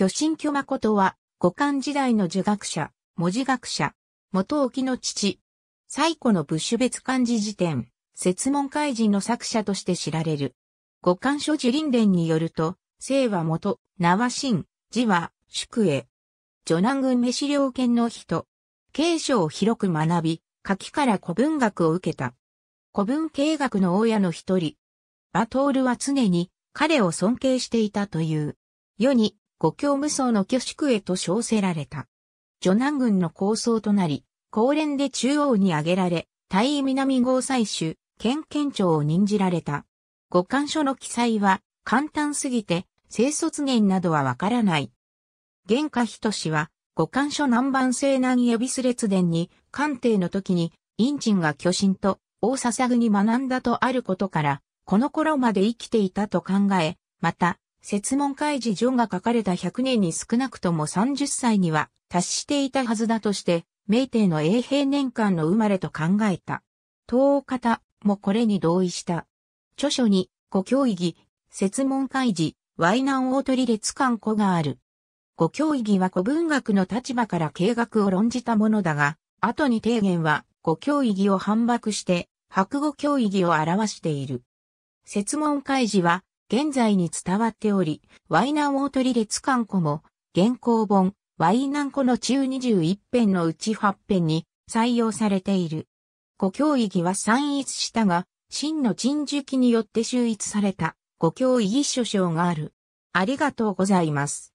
巨神巨誠は、五漢時代の儒学者、文字学者、元沖の父、最古の仏種別漢字辞典、説問開示の作者として知られる。五漢書辞林伝によると、姓は元、名は真、字は宿へ。女南軍飯料県の人。継承を広く学び、書きから古文学を受けた。古文経学の親の一人。バトールは常に彼を尊敬していたという。世に五教無双の挙宿へと称せられた。女南軍の構想となり、高連で中央に挙げられ、大尉南郷採取、県県庁を任じられた。五官書の記載は簡単すぎて、生卒年などはわからない。玄下仁は、五官書南蛮西南予備ス列伝に、官邸の時に、陰鎮が巨神と大笹に学んだとあることから、この頃まで生きていたと考え、また、説問開示序が書かれた100年に少なくとも30歳には達していたはずだとして、明帝の永平年間の生まれと考えた。東方もこれに同意した。著書に、ご教義、説問開示、淮南大取列刊古がある。ご教義は古文学の立場から計画を論じたものだが、後に提言はご教義を反駁して、白語教義を表している。説問開示は、現在に伝わっており、ワイナン大鳥列観古も、現行本、ワイナン古の中21編のうち8編に採用されている。故教意義は散逸したが、真の陳述記によって秀逸された郷教義書章がある。ありがとうございます。